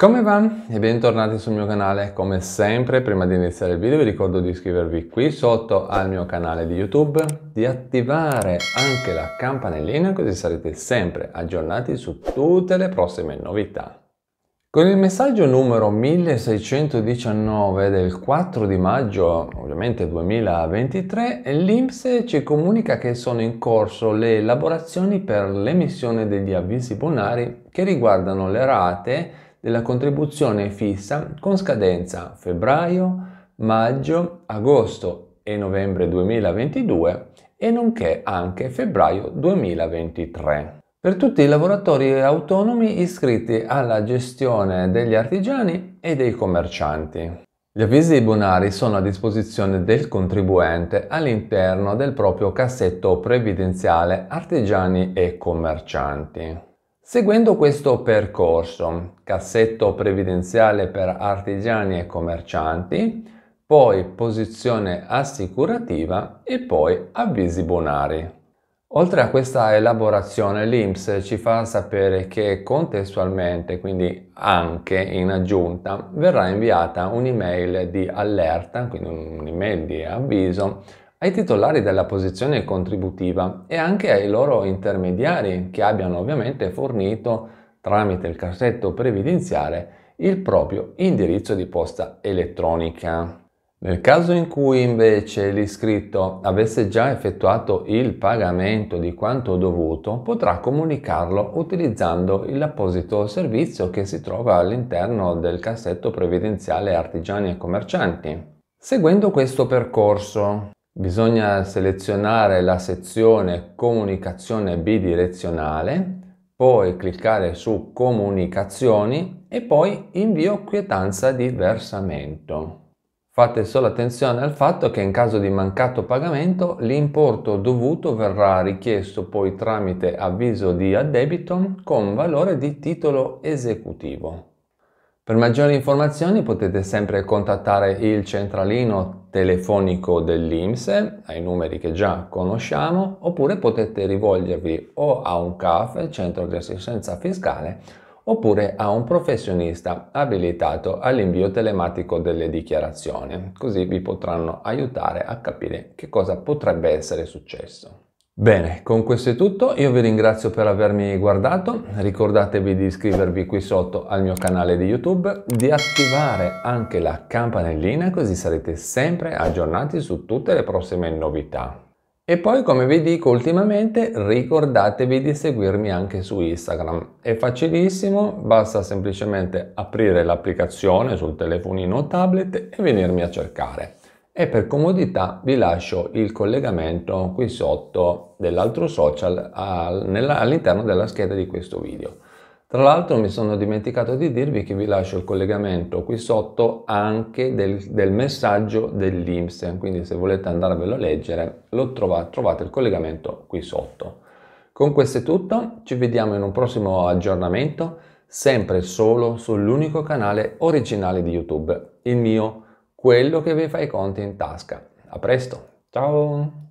Come va? E bentornati sul mio canale. Come sempre, prima di iniziare il video vi ricordo di iscrivervi qui sotto al mio canale di YouTube, di attivare anche la campanellina così sarete sempre aggiornati su tutte le prossime novità. Con il messaggio numero 1619 del 4 di maggio, ovviamente 2023, l'INPS ci comunica che sono in corso le elaborazioni per l'emissione degli avvisi bonari che riguardano le rate della contribuzione fissa con scadenza febbraio, maggio, agosto e novembre 2022 e nonché anche febbraio 2023. Per tutti i lavoratori autonomi iscritti alla gestione degli artigiani e dei commercianti. Gli avvisi bonari sono a disposizione del contribuente all'interno del proprio cassetto previdenziale artigiani e commercianti. Seguendo questo percorso, cassetto previdenziale per artigiani e commercianti, poi posizione assicurativa e poi avvisi bonari. Oltre a questa elaborazione, l'IMSS ci fa sapere che contestualmente, quindi anche in aggiunta, verrà inviata un'email di allerta, quindi un'email di avviso, ai titolari della posizione contributiva e anche ai loro intermediari che abbiano ovviamente fornito tramite il cassetto previdenziale il proprio indirizzo di posta elettronica. Nel caso in cui invece l'iscritto avesse già effettuato il pagamento di quanto dovuto, potrà comunicarlo utilizzando l'apposito servizio che si trova all'interno del cassetto previdenziale artigiani e commercianti. Seguendo questo percorso, Bisogna selezionare la sezione comunicazione bidirezionale, poi cliccare su comunicazioni e poi invio quietanza di versamento. Fate solo attenzione al fatto che in caso di mancato pagamento l'importo dovuto verrà richiesto poi tramite avviso di addebito con valore di titolo esecutivo. Per maggiori informazioni potete sempre contattare il centralino telefonico dell'IMSE ai numeri che già conosciamo oppure potete rivolgervi o a un CAF, centro di assistenza fiscale, oppure a un professionista abilitato all'invio telematico delle dichiarazioni, così vi potranno aiutare a capire che cosa potrebbe essere successo. Bene, con questo è tutto, io vi ringrazio per avermi guardato, ricordatevi di iscrivervi qui sotto al mio canale di YouTube, di attivare anche la campanellina così sarete sempre aggiornati su tutte le prossime novità. E poi come vi dico ultimamente ricordatevi di seguirmi anche su Instagram, è facilissimo, basta semplicemente aprire l'applicazione sul telefonino o tablet e venirmi a cercare e per comodità vi lascio il collegamento qui sotto dell'altro social all'interno della scheda di questo video. Tra l'altro mi sono dimenticato di dirvi che vi lascio il collegamento qui sotto anche del, del messaggio dell'Inps, quindi se volete andarvelo a leggere trova, trovate il collegamento qui sotto. Con questo è tutto, ci vediamo in un prossimo aggiornamento, sempre solo sull'unico canale originale di YouTube, il mio quello che vi fa i conti in tasca. A presto, ciao!